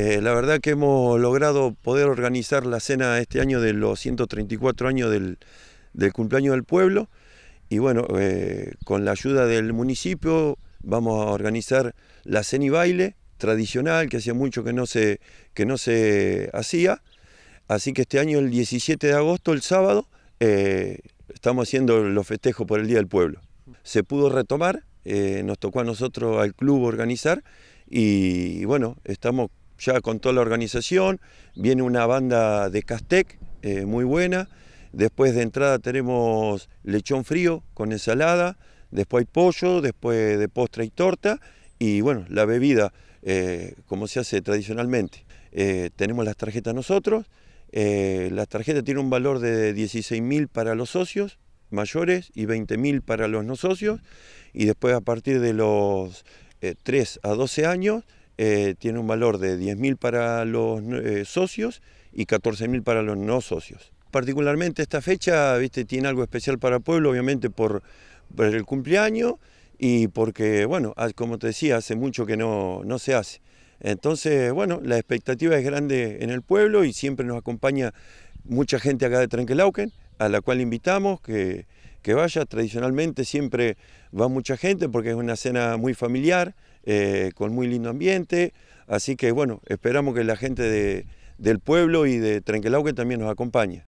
Eh, la verdad que hemos logrado poder organizar la cena este año de los 134 años del, cumpleaños del pueblo y bueno, eh, con la ayuda del municipio vamos a organizar la cena y baile tradicional que hacía mucho que no se, que no se hacía. Así que este año, el 17 de agosto, el sábado, eh, estamos haciendo los festejos por el Día del Pueblo. Se pudo retomar, nos tocó a nosotros al club organizar y bueno, estamos ya con toda la organización. Viene una banda de Castec, eh, muy buena. Después de entrada tenemos lechón frío con ensalada. Después hay pollo, después de postre y torta. Y bueno, la bebida, eh, como se hace tradicionalmente. Eh, tenemos las tarjetas nosotros. las tarjetas tienen un valor de 16.000 para los socios mayores y 20.000 para los no socios. Y después a partir de los 3 a 12 años eh, tiene un valor de 10.000 para los eh, socios y 14.000 para los no socios. Particularmente esta fecha ¿viste? tiene algo especial para el Pueblo, obviamente por, el cumpleaños y porque, bueno, como te decía, hace mucho que no, se hace. Entonces, bueno, la expectativa es grande en el pueblo y siempre nos acompaña mucha gente acá de Trenquelauken, a la cual invitamos, que que vaya. Tradicionalmente siempre va mucha gente porque es una cena muy familiar, eh, con muy lindo ambiente. Así que bueno, esperamos que la gente de, del pueblo y de Trenquelauque que también nos acompañe.